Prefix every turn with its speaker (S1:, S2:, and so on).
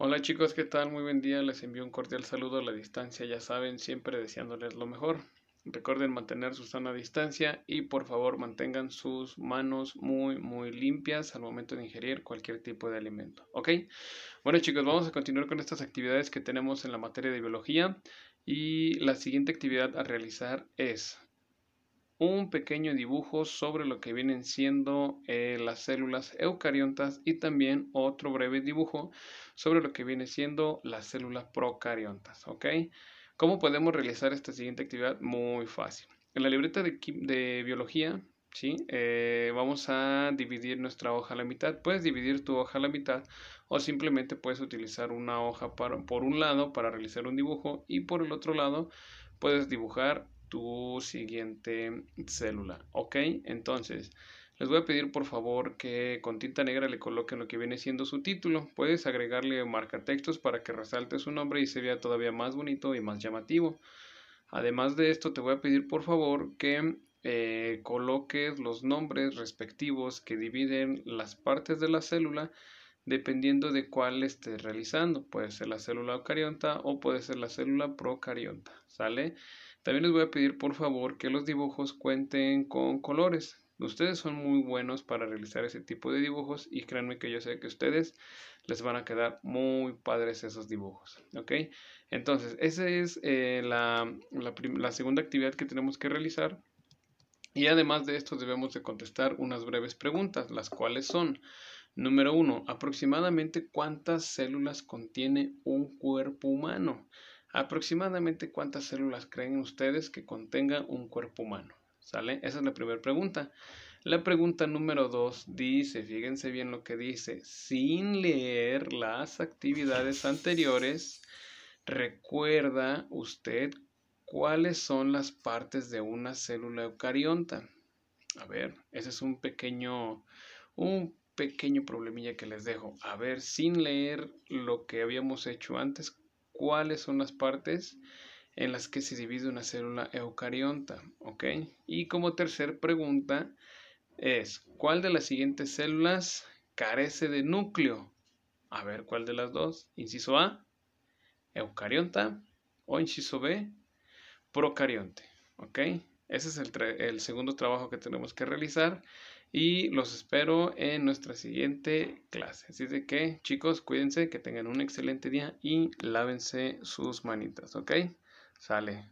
S1: Hola chicos, ¿qué tal? Muy buen día, les envío un cordial saludo a la distancia, ya saben, siempre deseándoles lo mejor. Recuerden mantener su sana distancia y por favor mantengan sus manos muy muy limpias al momento de ingerir cualquier tipo de alimento. ¿Ok? Bueno chicos, vamos a continuar con estas actividades que tenemos en la materia de biología y la siguiente actividad a realizar es un pequeño dibujo sobre lo que vienen siendo eh, las células eucariontas y también otro breve dibujo sobre lo que vienen siendo las células procariontas. ¿ok? ¿Cómo podemos realizar esta siguiente actividad? Muy fácil. En la libreta de, de biología ¿sí? Eh, vamos a dividir nuestra hoja a la mitad. Puedes dividir tu hoja a la mitad o simplemente puedes utilizar una hoja por un lado para realizar un dibujo y por el otro lado puedes dibujar tu siguiente célula. Ok, entonces les voy a pedir por favor que con tinta negra le coloquen lo que viene siendo su título. Puedes agregarle textos para que resalte su nombre y se vea todavía más bonito y más llamativo. Además de esto te voy a pedir por favor que eh, coloques los nombres respectivos que dividen las partes de la célula dependiendo de cuál esté realizando. Puede ser la célula eucarionta o puede ser la célula procarionta, ¿sale? También les voy a pedir por favor que los dibujos cuenten con colores. Ustedes son muy buenos para realizar ese tipo de dibujos y créanme que yo sé que ustedes les van a quedar muy padres esos dibujos, ¿ok? Entonces, esa es eh, la, la segunda actividad que tenemos que realizar. Y además de esto debemos de contestar unas breves preguntas, las cuales son... Número 1. Aproximadamente cuántas células contiene un cuerpo humano. Aproximadamente cuántas células creen ustedes que contenga un cuerpo humano. ¿Sale? Esa es la primera pregunta. La pregunta número 2 dice, fíjense bien lo que dice, sin leer las actividades anteriores, recuerda usted cuáles son las partes de una célula eucarionta. A ver, ese es un pequeño, un pequeño problemilla que les dejo. A ver, sin leer lo que habíamos hecho antes, cuáles son las partes en las que se divide una célula eucarionta, ¿ok? Y como tercer pregunta es, ¿cuál de las siguientes células carece de núcleo? A ver, ¿cuál de las dos? Inciso A, eucarionta, o inciso B, procarionte, ¿ok? Ese es el segundo trabajo que tenemos que realizar y los espero en nuestra siguiente clase. Así de que chicos, cuídense, que tengan un excelente día y lávense sus manitas, ¿ok? Sale.